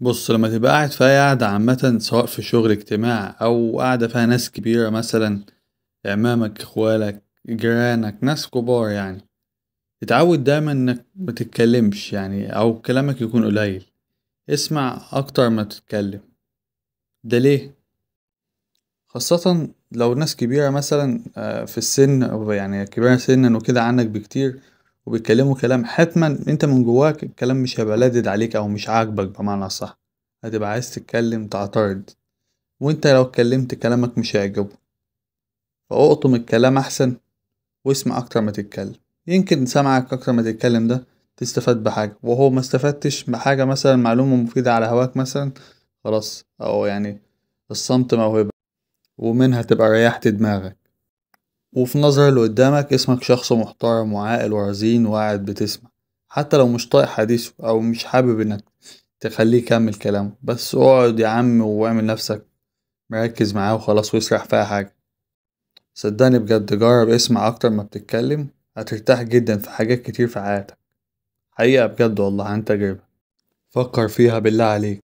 بص لما تبقى قاعد في أي قعدة عامة سواء في شغل اجتماع أو قاعدة فيها ناس كبيرة مثلا عمامك اخوالك جيرانك ناس كبار يعني اتعود دايما انك متتكلمش يعني او كلامك يكون قليل اسمع اكتر ما تتكلم ده ليه خاصة لو ناس كبيرة مثلا آه، في السن أو يعني كبيرة سنا وكده عنك بكتير وبيتكلموا كلام حتما انت من جواك الكلام مش هيبقى لادد عليك او مش عاجبك بمعنى صح هتبقى عايز تتكلم تعترض وانت لو اتكلمت كلامك مش هيعجبه فاقطم الكلام احسن واسمع اكتر ما تتكلم يمكن سمعك اكتر ما تتكلم ده تستفاد بحاجة وهو ما استفدتش بحاجة مثلا معلومة مفيدة على هواك مثلا خلاص او يعني الصمت موهبة ومنها تبقى ريحت دماغك وفي نظر اللي قدامك اسمك شخص محترم وعاقل ورزين وقاعد بتسمع حتى لو مش طايق حديثه أو مش حابب إنك تخليه يكمل كلامه بس اقعد يا عم واعمل نفسك مركز معاه وخلاص واسرح في أي حاجة صدقني بجد جرب اسمع أكتر ما بتتكلم هترتاح جدا في حاجات كتير في حياتك حقيقة بجد والله عن تجربة فكر فيها بالله عليك